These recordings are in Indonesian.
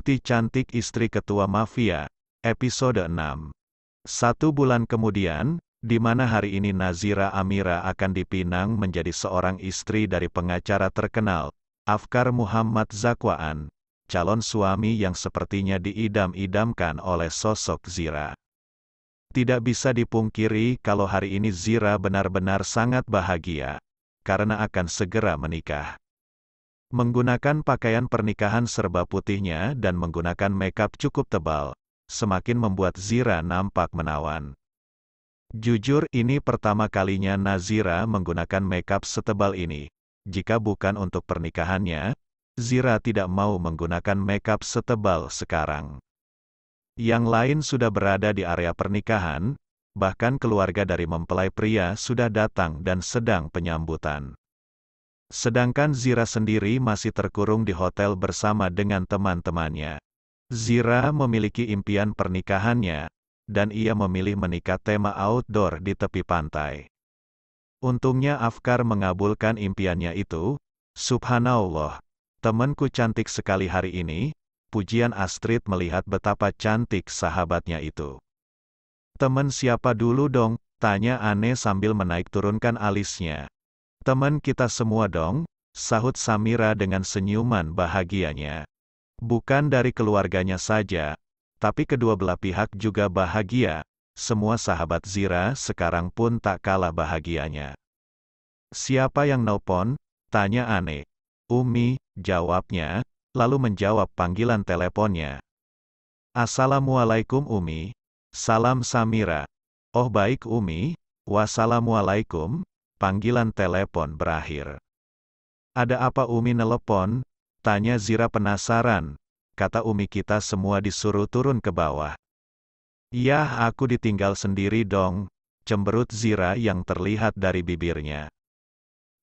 Tuti Cantik Istri Ketua Mafia, episode 6. Satu bulan kemudian, di mana hari ini Nazira Amira akan dipinang menjadi seorang istri dari pengacara terkenal, Afkar Muhammad Zakwaan, calon suami yang sepertinya diidam-idamkan oleh sosok Zira. Tidak bisa dipungkiri kalau hari ini Zira benar-benar sangat bahagia, karena akan segera menikah. Menggunakan pakaian pernikahan serba putihnya dan menggunakan makeup cukup tebal, semakin membuat Zira nampak menawan. Jujur ini pertama kalinya Nazira menggunakan makeup setebal ini. Jika bukan untuk pernikahannya, Zira tidak mau menggunakan makeup setebal sekarang. Yang lain sudah berada di area pernikahan, bahkan keluarga dari mempelai pria sudah datang dan sedang penyambutan. Sedangkan Zira sendiri masih terkurung di hotel bersama dengan teman-temannya. Zira memiliki impian pernikahannya, dan ia memilih menikah tema outdoor di tepi pantai. Untungnya Afkar mengabulkan impiannya itu. Subhanallah, temanku cantik sekali hari ini, pujian Astrid melihat betapa cantik sahabatnya itu. Teman siapa dulu dong, tanya Ane sambil menaik turunkan alisnya. Teman kita semua dong, sahut Samira dengan senyuman bahagianya. Bukan dari keluarganya saja, tapi kedua belah pihak juga bahagia, semua sahabat Zira sekarang pun tak kalah bahagianya. Siapa yang nelpon? Tanya Ane. Umi, jawabnya, lalu menjawab panggilan teleponnya. Assalamualaikum Umi. Salam Samira. Oh baik Umi, wassalamualaikum, Panggilan telepon berakhir. Ada apa Umi nelepon? Tanya Zira penasaran. Kata Umi kita semua disuruh turun ke bawah. Yah aku ditinggal sendiri dong, cemberut Zira yang terlihat dari bibirnya.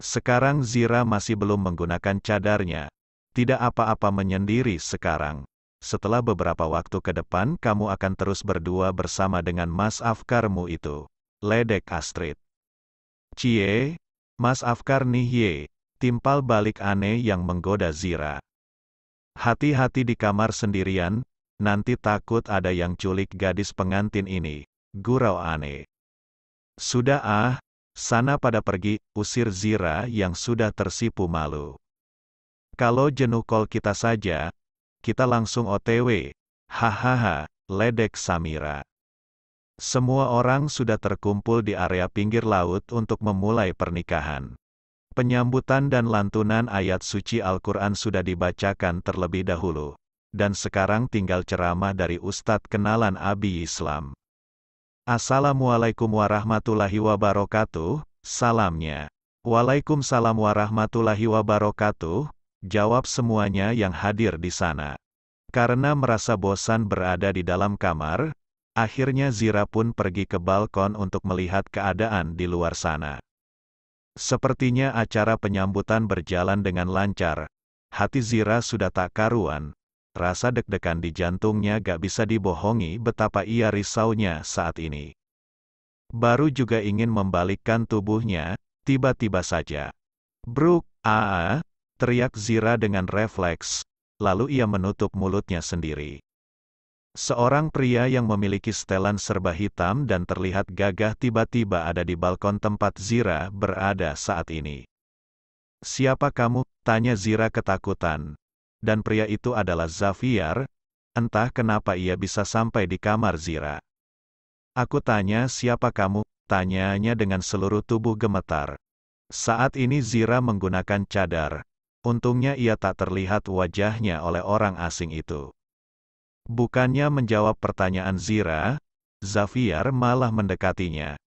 Sekarang Zira masih belum menggunakan cadarnya. Tidak apa-apa menyendiri sekarang. Setelah beberapa waktu ke depan kamu akan terus berdua bersama dengan mas afkarmu itu. Ledek Astrid. Cie, Mas Afkar nih ye, timpal balik aneh yang menggoda Zira. Hati-hati di kamar sendirian, nanti takut ada yang culik gadis pengantin ini, gurau aneh. Sudah ah, sana pada pergi, usir Zira yang sudah tersipu malu. Kalau jenuh kol kita saja, kita langsung otw, hahaha, ledek Samira. Semua orang sudah terkumpul di area pinggir laut untuk memulai pernikahan. Penyambutan dan lantunan ayat suci Al-Quran sudah dibacakan terlebih dahulu. Dan sekarang tinggal ceramah dari Ustadz Kenalan Abi Islam. Assalamualaikum warahmatullahi wabarakatuh, salamnya. Waalaikumsalam warahmatullahi wabarakatuh, jawab semuanya yang hadir di sana. Karena merasa bosan berada di dalam kamar, Akhirnya Zira pun pergi ke balkon untuk melihat keadaan di luar sana. Sepertinya acara penyambutan berjalan dengan lancar. Hati Zira sudah tak karuan. Rasa deg-degan di jantungnya gak bisa dibohongi betapa ia risaunya saat ini. Baru juga ingin membalikkan tubuhnya, tiba-tiba saja. Bruk, aa, teriak Zira dengan refleks. Lalu ia menutup mulutnya sendiri. Seorang pria yang memiliki setelan serba hitam dan terlihat gagah tiba-tiba ada di balkon tempat Zira berada saat ini. Siapa kamu? Tanya Zira ketakutan. Dan pria itu adalah Zafiar, entah kenapa ia bisa sampai di kamar Zira. Aku tanya siapa kamu, tanyanya dengan seluruh tubuh gemetar. Saat ini Zira menggunakan cadar. Untungnya ia tak terlihat wajahnya oleh orang asing itu. Bukannya menjawab pertanyaan Zira, Zafiar malah mendekatinya.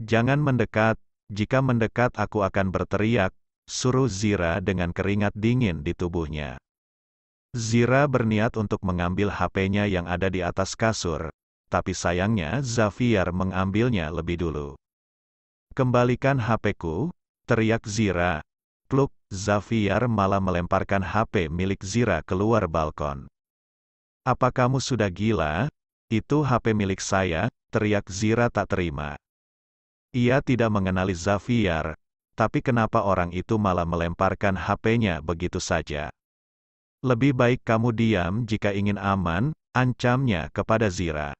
Jangan mendekat, jika mendekat aku akan berteriak, suruh Zira dengan keringat dingin di tubuhnya. Zira berniat untuk mengambil HP-nya yang ada di atas kasur, tapi sayangnya Zafiar mengambilnya lebih dulu. Kembalikan HP-ku, teriak Zira. Pluk, Zafiar malah melemparkan HP milik Zira keluar balkon. Apa kamu sudah gila? Itu HP milik saya, teriak Zira tak terima. Ia tidak mengenali Zafiar, tapi kenapa orang itu malah melemparkan HP-nya begitu saja? Lebih baik kamu diam jika ingin aman, ancamnya kepada Zira.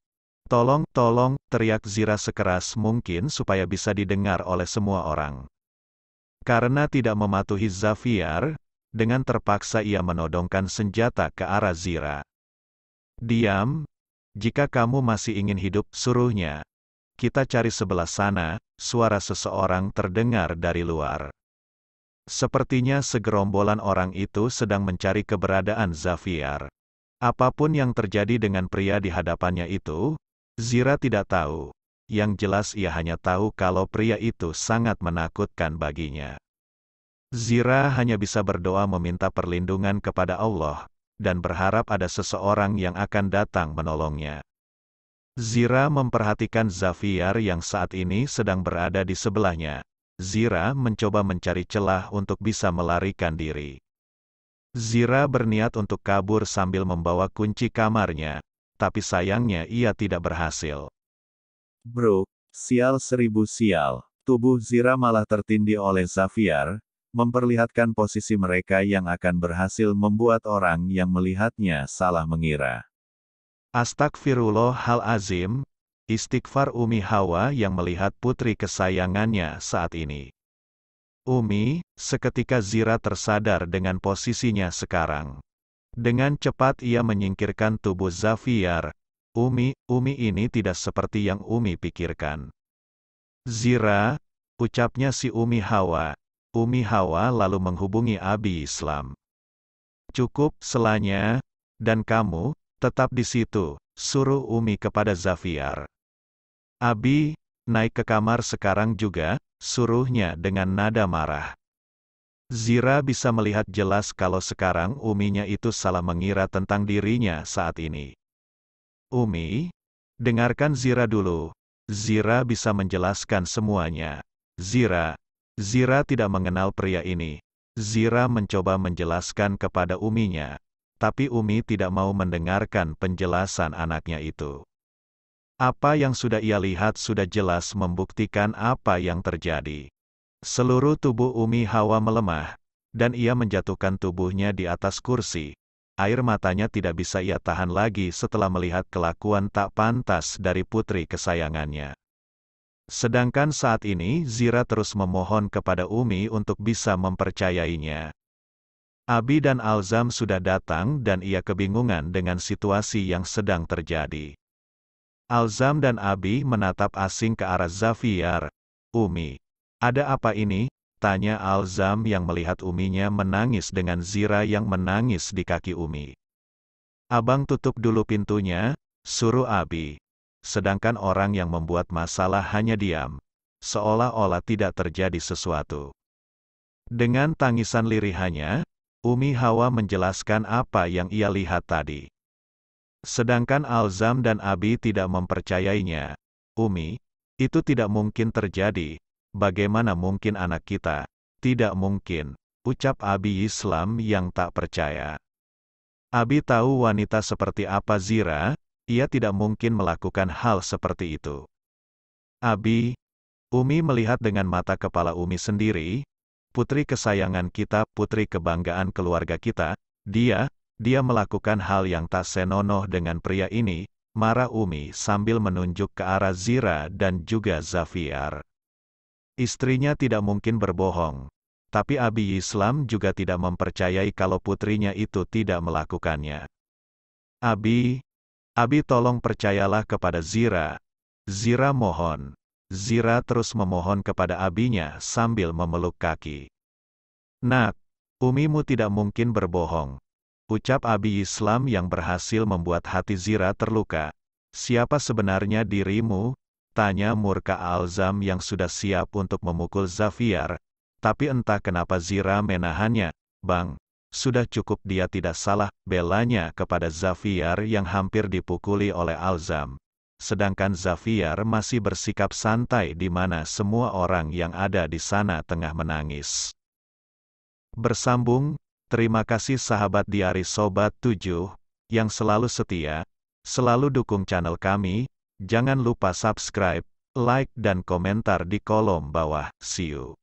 Tolong, tolong, teriak Zira sekeras mungkin supaya bisa didengar oleh semua orang. Karena tidak mematuhi Zafiar, dengan terpaksa ia menodongkan senjata ke arah Zira. Diam, jika kamu masih ingin hidup, suruhnya. Kita cari sebelah sana, suara seseorang terdengar dari luar. Sepertinya segerombolan orang itu sedang mencari keberadaan Zafiar. Apapun yang terjadi dengan pria di hadapannya itu, Zira tidak tahu. Yang jelas ia hanya tahu kalau pria itu sangat menakutkan baginya. Zira hanya bisa berdoa meminta perlindungan kepada Allah, dan berharap ada seseorang yang akan datang menolongnya. Zira memperhatikan Zafiar yang saat ini sedang berada di sebelahnya. Zira mencoba mencari celah untuk bisa melarikan diri. Zira berniat untuk kabur sambil membawa kunci kamarnya, tapi sayangnya ia tidak berhasil. Bro, sial seribu sial. Tubuh Zira malah tertindih oleh Zafiar memperlihatkan posisi mereka yang akan berhasil membuat orang yang melihatnya salah mengira. Astagfirullahalazim, istighfar Umi Hawa yang melihat putri kesayangannya saat ini. Umi, seketika Zira tersadar dengan posisinya sekarang. Dengan cepat ia menyingkirkan tubuh Zafiar. Umi, Umi ini tidak seperti yang Umi pikirkan. Zira, ucapnya si Umi Hawa, Umi Hawa lalu menghubungi Abi Islam. Cukup, selanya, dan kamu, tetap di situ, suruh Umi kepada Zafiar. Abi, naik ke kamar sekarang juga, suruhnya dengan nada marah. Zira bisa melihat jelas kalau sekarang Uminya itu salah mengira tentang dirinya saat ini. Umi, dengarkan Zira dulu. Zira bisa menjelaskan semuanya. Zira, Zira tidak mengenal pria ini. Zira mencoba menjelaskan kepada uminya, tapi Umi tidak mau mendengarkan penjelasan anaknya itu. Apa yang sudah ia lihat sudah jelas membuktikan apa yang terjadi. Seluruh tubuh Umi Hawa melemah, dan ia menjatuhkan tubuhnya di atas kursi. Air matanya tidak bisa ia tahan lagi setelah melihat kelakuan tak pantas dari putri kesayangannya. Sedangkan saat ini Zira terus memohon kepada Umi untuk bisa mempercayainya. Abi dan Alzam sudah datang dan ia kebingungan dengan situasi yang sedang terjadi. Alzam dan Abi menatap asing ke arah Zafiar. Umi. Ada apa ini? Tanya Alzam yang melihat uminya menangis dengan Zira yang menangis di kaki Umi. Abang tutup dulu pintunya, suruh Abi sedangkan orang yang membuat masalah hanya diam, seolah-olah tidak terjadi sesuatu. Dengan tangisan lirihannya, Umi Hawa menjelaskan apa yang ia lihat tadi. Sedangkan Alzam dan Abi tidak mempercayainya. Umi, itu tidak mungkin terjadi. Bagaimana mungkin anak kita? Tidak mungkin, ucap Abi Islam yang tak percaya. Abi tahu wanita seperti apa Zira, ia tidak mungkin melakukan hal seperti itu. Abi, Umi melihat dengan mata kepala Umi sendiri, putri kesayangan kita, putri kebanggaan keluarga kita, dia, dia melakukan hal yang tak senonoh dengan pria ini, marah Umi sambil menunjuk ke arah Zira dan juga Zafiar. Istrinya tidak mungkin berbohong, tapi Abi Islam juga tidak mempercayai kalau putrinya itu tidak melakukannya. Abi, Abi tolong percayalah kepada Zira. Zira mohon. Zira terus memohon kepada abinya sambil memeluk kaki. Nak, umimu tidak mungkin berbohong. Ucap abi Islam yang berhasil membuat hati Zira terluka. Siapa sebenarnya dirimu? Tanya murka Alzam yang sudah siap untuk memukul Zafiar. Tapi entah kenapa Zira menahannya. Bang, sudah cukup dia tidak salah, belanya kepada Zafiar yang hampir dipukuli oleh Alzam. Sedangkan Zafiar masih bersikap santai di mana semua orang yang ada di sana tengah menangis. Bersambung, terima kasih sahabat diari Sobat 7, yang selalu setia, selalu dukung channel kami, jangan lupa subscribe, like dan komentar di kolom bawah. See you.